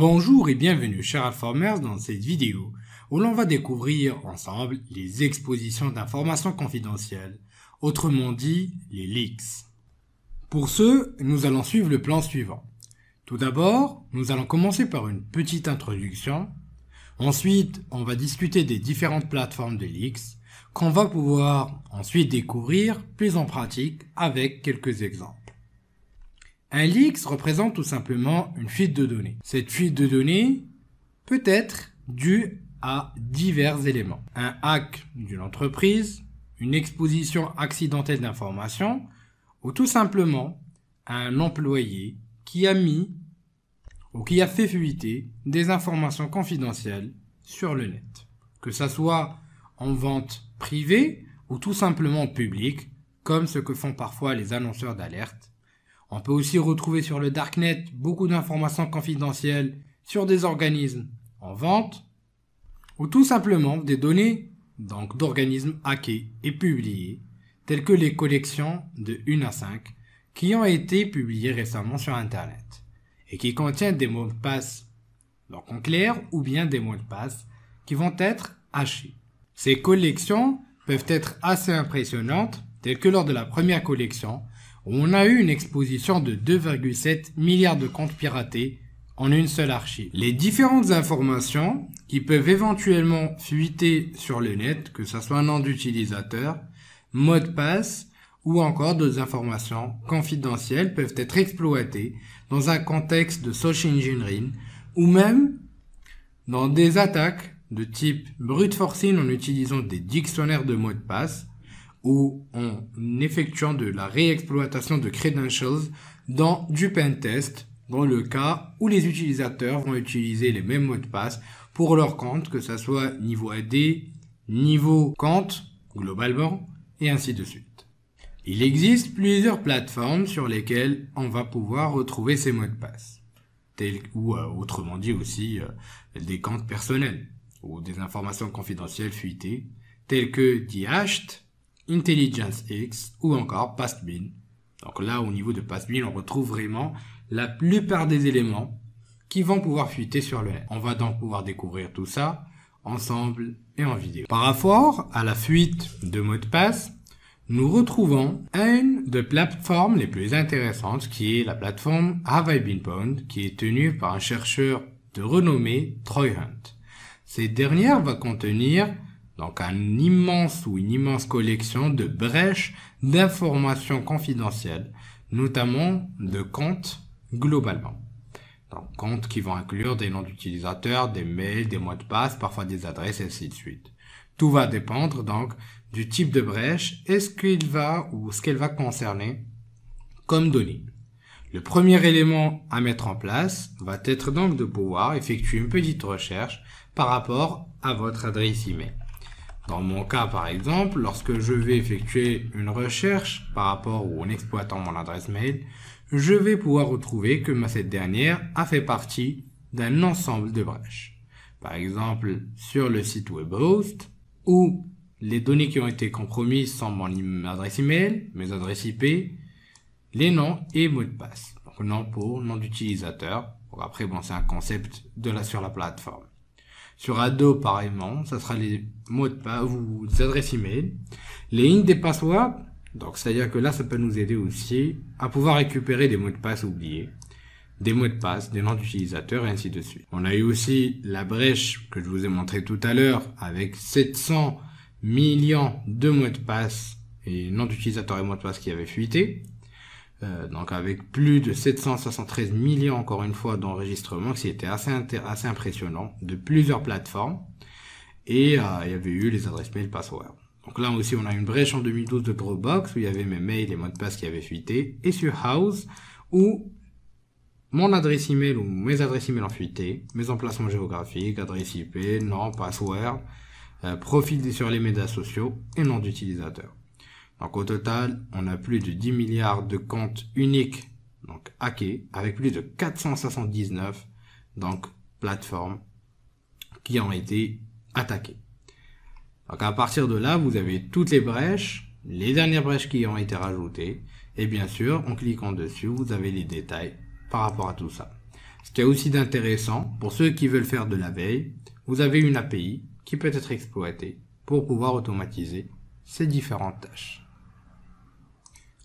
Bonjour et bienvenue chers Alformers dans cette vidéo où l'on va découvrir ensemble les expositions d'informations confidentielles, autrement dit les leaks. Pour ce, nous allons suivre le plan suivant. Tout d'abord, nous allons commencer par une petite introduction. Ensuite, on va discuter des différentes plateformes de leaks qu'on va pouvoir ensuite découvrir plus en pratique avec quelques exemples. Un leak représente tout simplement une fuite de données. Cette fuite de données peut être due à divers éléments. Un hack d'une entreprise, une exposition accidentelle d'informations ou tout simplement un employé qui a mis ou qui a fait fuiter des informations confidentielles sur le net. Que ça soit en vente privée ou tout simplement publique, comme ce que font parfois les annonceurs d'alerte on peut aussi retrouver sur le Darknet beaucoup d'informations confidentielles sur des organismes en vente ou tout simplement des données donc d'organismes hackés et publiés telles que les collections de 1 à 5 qui ont été publiées récemment sur Internet et qui contiennent des mots de passe donc en clair ou bien des mots de passe qui vont être hachés. Ces collections peuvent être assez impressionnantes telles que lors de la première collection, on a eu une exposition de 2,7 milliards de comptes piratés en une seule archive. Les différentes informations qui peuvent éventuellement fuiter sur le net, que ce soit un nom d'utilisateur, mot de passe ou encore d'autres informations confidentielles peuvent être exploitées dans un contexte de social engineering ou même dans des attaques de type brute forcing en utilisant des dictionnaires de mots de passe ou en effectuant de la réexploitation de credentials dans du pentest dans le cas où les utilisateurs vont utiliser les mêmes mots de passe pour leur compte, que ce soit niveau AD, niveau compte, globalement, et ainsi de suite. Il existe plusieurs plateformes sur lesquelles on va pouvoir retrouver ces mots de passe, tels ou euh, autrement dit aussi euh, des comptes personnels ou des informations confidentielles fuitées, telles que DHT, Intelligence X ou encore Pastebin. Donc là, au niveau de Pastebin, on retrouve vraiment la plupart des éléments qui vont pouvoir fuiter sur le net. On va donc pouvoir découvrir tout ça ensemble et en vidéo. Par rapport à la fuite de mots de passe, nous retrouvons une des plateformes les plus intéressantes qui est la plateforme Have I Been Pwned qui est tenue par un chercheur de renommée Troy Hunt. Cette dernière va contenir donc un immense ou une immense collection de brèches d'informations confidentielles, notamment de comptes globalement. Donc comptes qui vont inclure des noms d'utilisateurs, des mails, des mots de passe, parfois des adresses et ainsi de suite. Tout va dépendre donc du type de brèche et ce qu'il va ou ce qu'elle va concerner comme données. Le premier élément à mettre en place va être donc de pouvoir effectuer une petite recherche par rapport à votre adresse email. Dans mon cas, par exemple, lorsque je vais effectuer une recherche par rapport ou en exploitant mon adresse mail, je vais pouvoir retrouver que ma cette dernière a fait partie d'un ensemble de brèches. Par exemple, sur le site webhost, où les données qui ont été compromises sont mon adresse email, mes adresses IP, les noms et mots de passe. Donc nom pour, nom d'utilisateur. après, bon, c'est un concept de la, sur la plateforme. Sur Ado, pareillement, ça sera les mots de passe, ou les adresses email. Les lignes des passwords, donc c'est-à-dire que là, ça peut nous aider aussi à pouvoir récupérer des mots de passe oubliés, des mots de passe, des noms d'utilisateurs et ainsi de suite. On a eu aussi la brèche que je vous ai montré tout à l'heure avec 700 millions de mots de passe et noms d'utilisateurs et mots de passe qui avaient fuité. Euh, donc avec plus de 773 millions encore une fois d'enregistrements, c'était assez, assez impressionnant, de plusieurs plateformes. Et euh, il y avait eu les adresses mail password. Donc là aussi on a une brèche en 2012 de Dropbox où il y avait mes mails et mots de passe qui avaient fuité. Et sur House où mon adresse email ou mes adresses email ont fuité, mes emplacements géographiques, adresse IP, nom, password, euh, profil sur les médias sociaux et nom d'utilisateur. Donc au total, on a plus de 10 milliards de comptes uniques, donc hackés, avec plus de 479 donc plateformes qui ont été attaquées. Donc à partir de là, vous avez toutes les brèches, les dernières brèches qui ont été rajoutées, et bien sûr, en cliquant dessus, vous avez les détails par rapport à tout ça. Ce qui est aussi d'intéressant, pour ceux qui veulent faire de la veille, vous avez une API qui peut être exploitée pour pouvoir automatiser ces différentes tâches.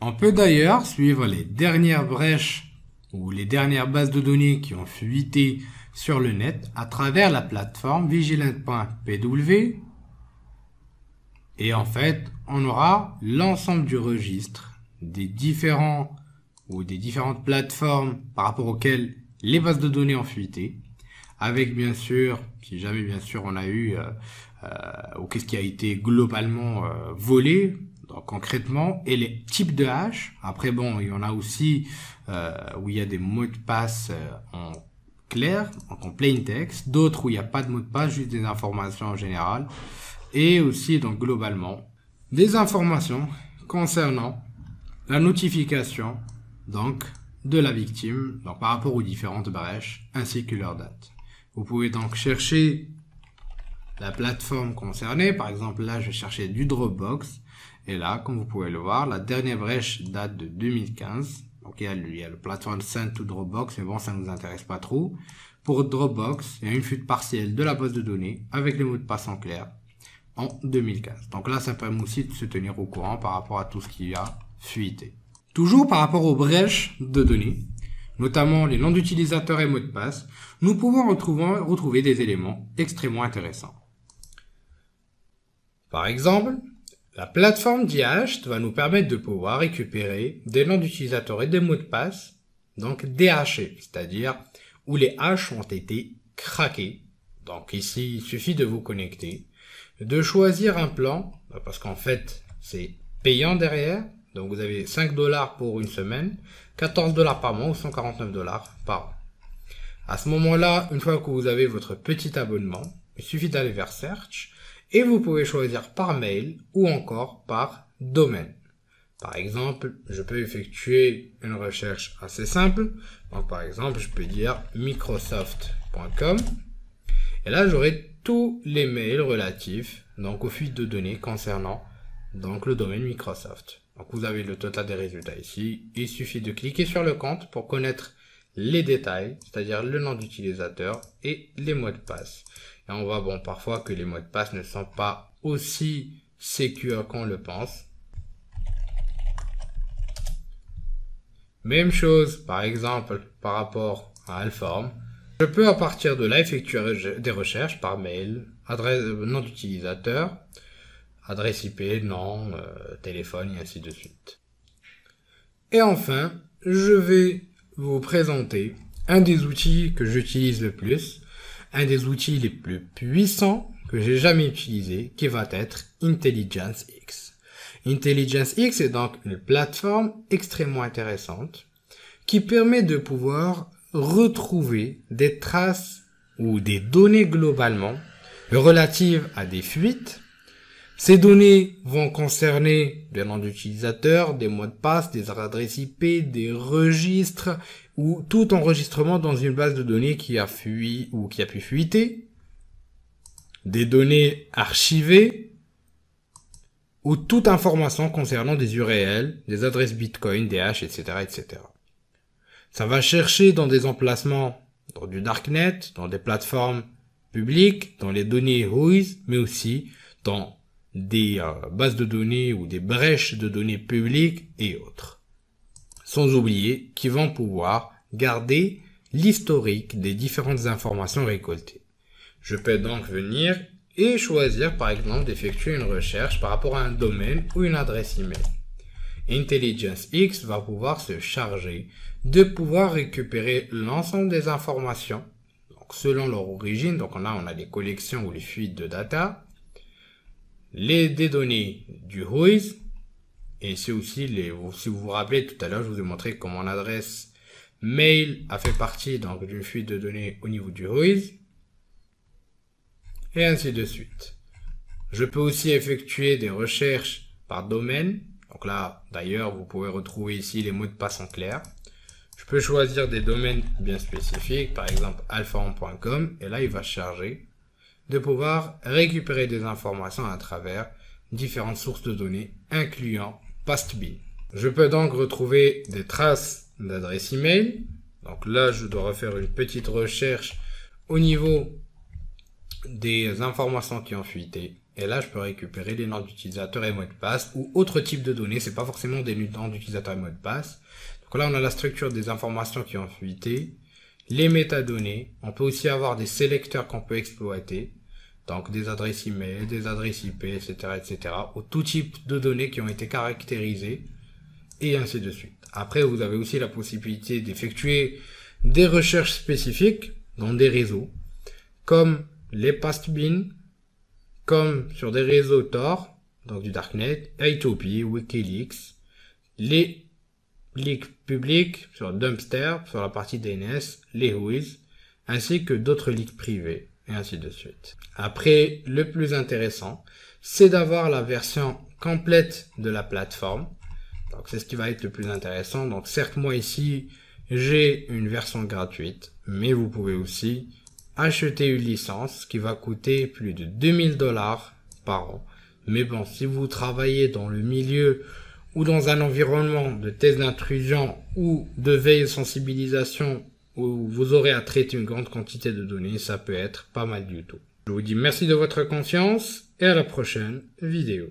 On peut d'ailleurs suivre les dernières brèches ou les dernières bases de données qui ont fuité sur le net à travers la plateforme vigilante.pw et en fait, on aura l'ensemble du registre des différents ou des différentes plateformes par rapport auxquelles les bases de données ont fuité avec bien sûr, si jamais bien sûr on a eu euh, euh, ou qu'est-ce qui a été globalement euh, volé donc concrètement, et les types de hash, après bon, il y en a aussi euh, où il y a des mots de passe euh, en clair, en plain text, d'autres où il n'y a pas de mots de passe, juste des informations en général, et aussi donc globalement, des informations concernant la notification donc de la victime par rapport aux différentes brèches ainsi que leur date. Vous pouvez donc chercher la plateforme concernée, par exemple là je vais chercher du Dropbox, et là, comme vous pouvez le voir, la dernière brèche date de 2015. Donc il y a, le plateforme sent to Dropbox, mais bon, ça ne nous intéresse pas trop. Pour Dropbox, il y a une fuite partielle de la base de données avec les mots de passe en clair en 2015. Donc là, ça permet aussi de se tenir au courant par rapport à tout ce qui a fuité. Toujours par rapport aux brèches de données, notamment les noms d'utilisateurs et mots de passe, nous pouvons retrouver des éléments extrêmement intéressants. Par exemple, la plateforme DH va nous permettre de pouvoir récupérer des noms d'utilisateurs et des mots de passe, donc DH, c'est-à-dire où les H ont été craqués. Donc ici, il suffit de vous connecter, de choisir un plan, parce qu'en fait, c'est payant derrière. Donc vous avez 5 dollars pour une semaine, 14 dollars par mois ou 149 dollars par an. À ce moment-là, une fois que vous avez votre petit abonnement, il suffit d'aller vers Search et vous pouvez choisir par mail ou encore par domaine. Par exemple, je peux effectuer une recherche assez simple. par exemple, je peux dire microsoft.com. Et là, j'aurai tous les mails relatifs donc, aux fuites de données concernant donc, le domaine Microsoft. Donc, vous avez le total des résultats ici. Il suffit de cliquer sur le compte pour connaître les détails, c'est-à-dire le nom d'utilisateur et les mots de passe. Et on voit bon parfois que les mots de passe ne sont pas aussi sécures qu'on le pense. Même chose, par exemple, par rapport à Alform. Je peux à partir de là effectuer des recherches par mail, adresse, nom d'utilisateur, adresse IP, nom, euh, téléphone et ainsi de suite. Et enfin, je vais vous présenter un des outils que j'utilise le plus, un des outils les plus puissants que j'ai jamais utilisé, qui va être Intelligence X. Intelligence X est donc une plateforme extrêmement intéressante qui permet de pouvoir retrouver des traces ou des données globalement relatives à des fuites ces données vont concerner des noms d'utilisateurs, des mots de passe, des adresses IP, des registres ou tout enregistrement dans une base de données qui a fui ou qui a pu fuiter, des données archivées ou toute information concernant des URL, des adresses Bitcoin, des hash, etc., etc. Ça va chercher dans des emplacements, dans du darknet, dans des plateformes publiques, dans les données Whois, mais aussi dans des euh, bases de données ou des brèches de données publiques et autres. Sans oublier qu'ils vont pouvoir garder l'historique des différentes informations récoltées. Je peux donc venir et choisir par exemple d'effectuer une recherche par rapport à un domaine ou une adresse email. Intelligence X va pouvoir se charger de pouvoir récupérer l'ensemble des informations selon leur origine. Donc là, on a les collections ou les fuites de data les, données du Ruiz. et c'est aussi les, si vous vous rappelez tout à l'heure, je vous ai montré comment l'adresse mail a fait partie d'une fuite de données au niveau du Ruiz. et ainsi de suite. Je peux aussi effectuer des recherches par domaine. Donc là, d'ailleurs, vous pouvez retrouver ici les mots de passe en clair. Je peux choisir des domaines bien spécifiques, par exemple alphaon.com, et là, il va charger de pouvoir récupérer des informations à travers différentes sources de données, incluant Pastbin. Je peux donc retrouver des traces d'adresse email. Donc là, je dois refaire une petite recherche au niveau des informations qui ont fuité. Et là, je peux récupérer les noms d'utilisateurs et mots de passe ou autres types de données. C'est pas forcément des noms d'utilisateurs et mots de passe. Donc là, on a la structure des informations qui ont fuité les métadonnées. On peut aussi avoir des sélecteurs qu'on peut exploiter, donc des adresses email, des adresses IP, etc., etc., ou tout type de données qui ont été caractérisées, et ainsi de suite. Après, vous avez aussi la possibilité d'effectuer des recherches spécifiques dans des réseaux, comme les pastbins, comme sur des réseaux Tor, donc du Darknet, Itopi, Wikileaks, les leak public sur Dumpster, sur la partie DNS, les WHOIS, ainsi que d'autres leaks privés, et ainsi de suite. Après, le plus intéressant, c'est d'avoir la version complète de la plateforme. Donc c'est ce qui va être le plus intéressant. Donc certes, moi ici, j'ai une version gratuite, mais vous pouvez aussi acheter une licence qui va coûter plus de 2000 dollars par an. Mais bon, si vous travaillez dans le milieu ou dans un environnement de thèse d'intrusion ou de veille sensibilisation où vous aurez à traiter une grande quantité de données, ça peut être pas mal du tout. Je vous dis merci de votre confiance et à la prochaine vidéo.